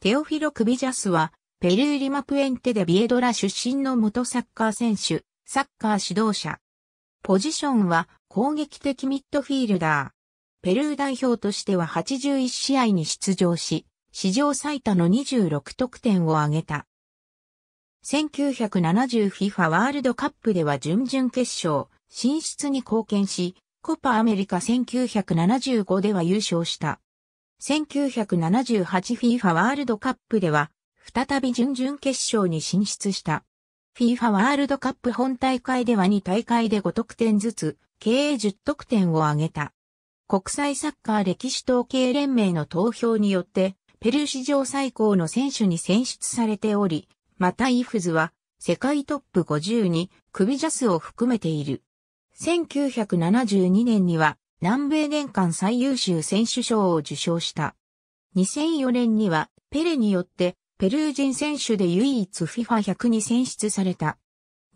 テオフィロ・クビジャスは、ペルーリマプエンテでビエドラ出身の元サッカー選手、サッカー指導者。ポジションは攻撃的ミッドフィールダー。ペルー代表としては81試合に出場し、史上最多の26得点を挙げた。1970FIFA ワールドカップでは準々決勝、進出に貢献し、コパアメリカ1975では優勝した。1978FIFA ワールドカップでは、再び準々決勝に進出した。FIFA ワールドカップ本大会では2大会で5得点ずつ、計10得点を挙げた。国際サッカー歴史統計連盟の投票によって、ペルー史上最高の選手に選出されており、またイフズは、世界トップ50に、クビジャスを含めている。1972年には、南米年間最優秀選手賞を受賞した。2004年にはペレによってペルー人選手で唯一 FIFA100 に選出された。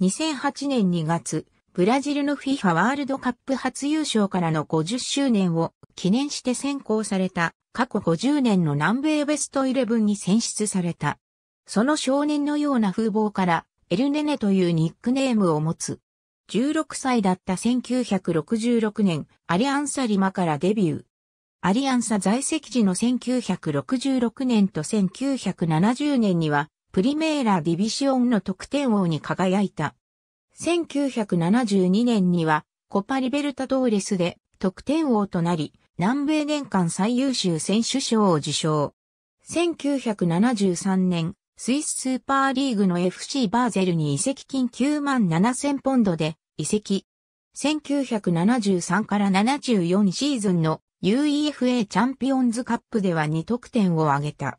2008年2月、ブラジルの FIFA ワールドカップ初優勝からの50周年を記念して選考された過去50年の南米ベストイレブンに選出された。その少年のような風貌からエルネネというニックネームを持つ。16歳だった1966年、アリアンサリマからデビュー。アリアンサ在籍時の1966年と1970年には、プリメーラ・ディビシオンの得点王に輝いた。1972年には、コパリベルタドーレスで得点王となり、南米年間最優秀選手賞を受賞。1973年、スイススーパーリーグの FC バーゼルに移籍金9万7000ポンドで移籍。1973から74シーズンの UEFA チャンピオンズカップでは2得点を挙げた。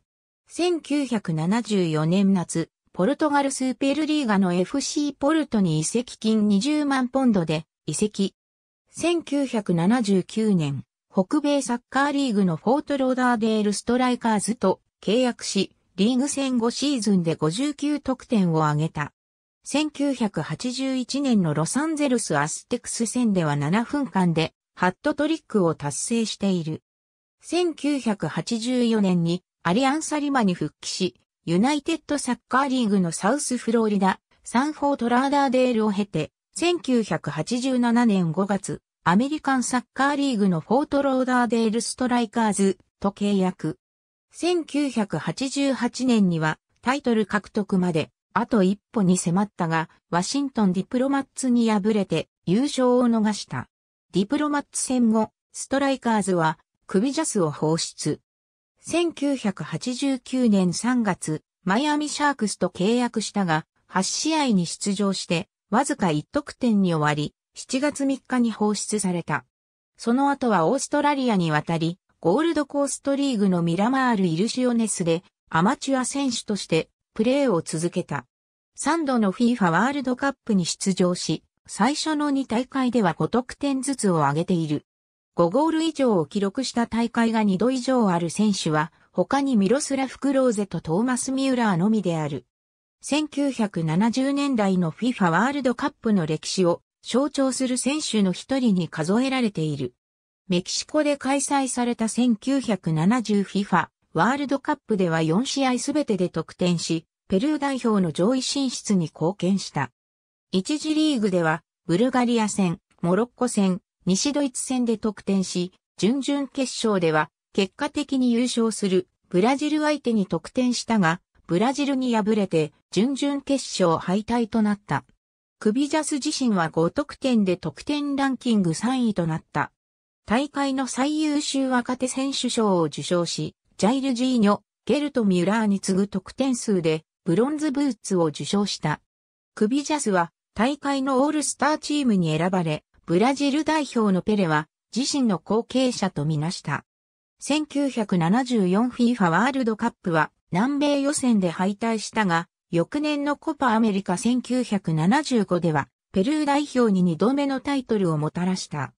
1974年夏、ポルトガルスーペルリーガの FC ポルトに移籍金20万ポンドで移籍。1979年、北米サッカーリーグのフォートローダーデールストライカーズと契約し、リーグ戦5シーズンで59得点を挙げた。1981年のロサンゼルスアステクス戦では7分間でハットトリックを達成している。1984年にアリアンサリマに復帰し、ユナイテッドサッカーリーグのサウスフローリダ、サンフォートラーダーデールを経て、1987年5月、アメリカンサッカーリーグのフォートローダーデールストライカーズと契約。1988年にはタイトル獲得まであと一歩に迫ったが、ワシントンディプロマッツに敗れて優勝を逃した。ディプロマッツ戦後、ストライカーズは首ジャスを放出。1989年3月、マイアミシャークスと契約したが、8試合に出場して、わずか1得点に終わり、7月3日に放出された。その後はオーストラリアに渡り、ゴールドコーストリーグのミラマール・イルシオネスでアマチュア選手としてプレーを続けた。3度の FIFA ワールドカップに出場し、最初の2大会では5得点ずつを挙げている。5ゴール以上を記録した大会が2度以上ある選手は、他にミロスラフ・クローゼとトーマス・ミューラーのみである。1970年代の FIFA ワールドカップの歴史を象徴する選手の一人に数えられている。メキシコで開催された 1970FIFA ワールドカップでは4試合すべてで得点し、ペルー代表の上位進出に貢献した。一次リーグでは、ブルガリア戦、モロッコ戦、西ドイツ戦で得点し、準々決勝では、結果的に優勝するブラジル相手に得点したが、ブラジルに敗れて、準々決勝敗退となった。クビジャス自身は5得点で得点ランキング3位となった。大会の最優秀若手選手賞を受賞し、ジャイル・ジーニョ、ゲルト・ミュラーに次ぐ得点数で、ブロンズブーツを受賞した。クビジャスは、大会のオールスターチームに選ばれ、ブラジル代表のペレは、自身の後継者とみなした。1974FIFA ワールドカップは、南米予選で敗退したが、翌年のコパアメリカ1975では、ペルー代表に2度目のタイトルをもたらした。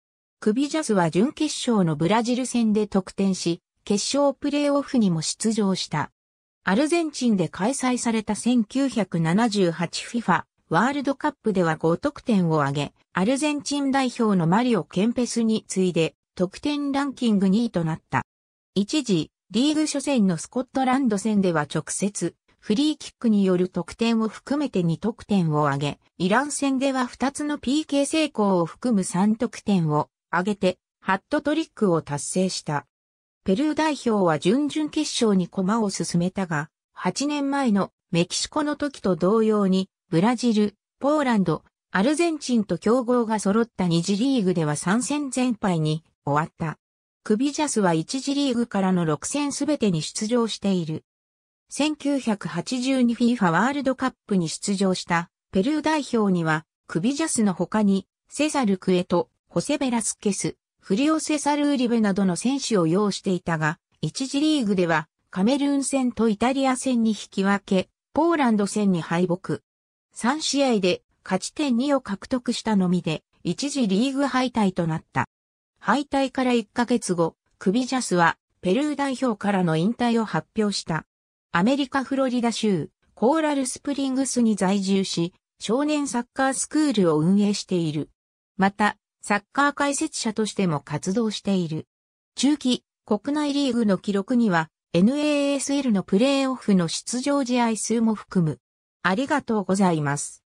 クビジャスは準決勝のブラジル戦で得点し、決勝プレーオフにも出場した。アルゼンチンで開催された 1978FIFA ワールドカップでは5得点を挙げ、アルゼンチン代表のマリオ・ケンペスに次いで得点ランキング2位となった。一時、リーグ初戦のスコットランド戦では直接、フリーキックによる得点を含めて2得点を挙げ、イラン戦では2つの PK 成功を含む3得点を挙げて、ハットトリックを達成した。ペルー代表は準々決勝に駒を進めたが、8年前のメキシコの時と同様に、ブラジル、ポーランド、アルゼンチンと競合が揃った2次リーグでは3戦全敗に終わった。クビジャスは1次リーグからの6戦すべてに出場している。1982FIFA ワールドカップに出場したペルー代表には、クビジャスの他に、セザル・クエト、ホセベラスケス、フリオセサルーリベなどの選手を要していたが、一次リーグではカメルーン戦とイタリア戦に引き分け、ポーランド戦に敗北。3試合で勝ち点2を獲得したのみで、一次リーグ敗退となった。敗退から1ヶ月後、クビジャスはペルー代表からの引退を発表した。アメリカフロリダ州、コーラルスプリングスに在住し、少年サッカースクールを運営している。また、サッカー解説者としても活動している。中期、国内リーグの記録には、NASL のプレーオフの出場試合数も含む。ありがとうございます。